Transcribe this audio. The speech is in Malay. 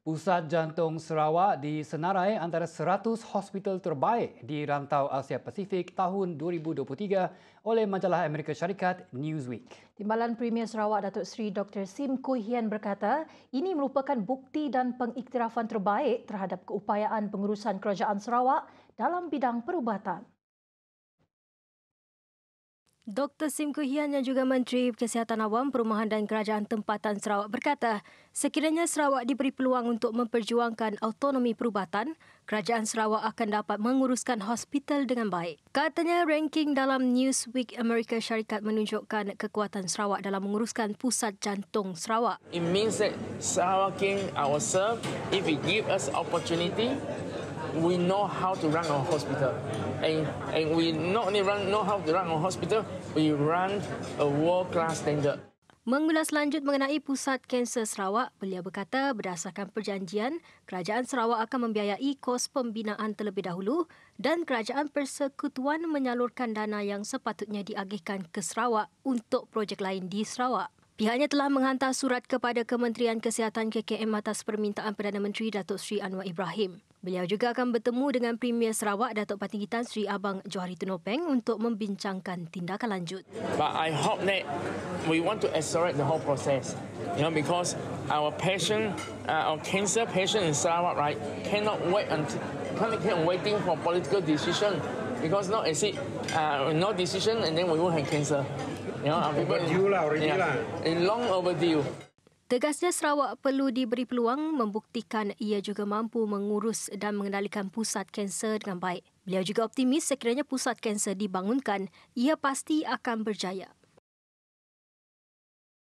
Pusat Jantung Sarawak disenarai antara 100 hospital terbaik di rantau Asia Pasifik tahun 2023 oleh majalah Amerika Syarikat Newsweek. Timbalan Premier Sarawak Datuk Seri Dr. Sim Kui Hian berkata, ini merupakan bukti dan pengiktirafan terbaik terhadap keupayaan pengurusan kerajaan Sarawak dalam bidang perubatan. Dr. Sim Kuhian yang juga Menteri Kesihatan Awam, Perumahan dan Kerajaan Tempatan Sarawak berkata, sekiranya Sarawak diberi peluang untuk memperjuangkan autonomi perubatan, Kerajaan Sarawak akan dapat menguruskan hospital dengan baik. Katanya ranking dalam Newsweek Amerika Syarikat menunjukkan kekuatan Sarawak dalam menguruskan pusat jantung Sarawak. It means that Sarawak King ourselves, if it give us opportunity, we know how to run our hospital. And, and we not only run, know how to run our hospital, we run a world-class standard. Mengulas lanjut mengenai pusat kanser Sarawak, beliau berkata berdasarkan perjanjian, kerajaan Sarawak akan membiayai kos pembinaan terlebih dahulu dan kerajaan persekutuan menyalurkan dana yang sepatutnya diagihkan ke Sarawak untuk projek lain di Sarawak. Pihaknya telah menghantar surat kepada Kementerian Kesihatan KKM atas permintaan Perdana Menteri Datuk Seri Anwar Ibrahim. Beliau juga akan bertemu dengan Premier Sarawak Datuk Tan Sri Abang Johari Tunopeng untuk membincangkan tindakan lanjut. But I hope that we want to accelerate the whole process. You know because our patient uh, our cancer patient in Sarawak right cannot wait until cannot keep waiting for political decision because not as it, uh, no decision and then we won't have cancer. You know, people, overdue lah, already yeah, lah. In long overdue. Tegasnya Sarawak perlu diberi peluang membuktikan ia juga mampu mengurus dan mengendalikan pusat kanser dengan baik. Beliau juga optimis sekiranya pusat kanser dibangunkan, ia pasti akan berjaya.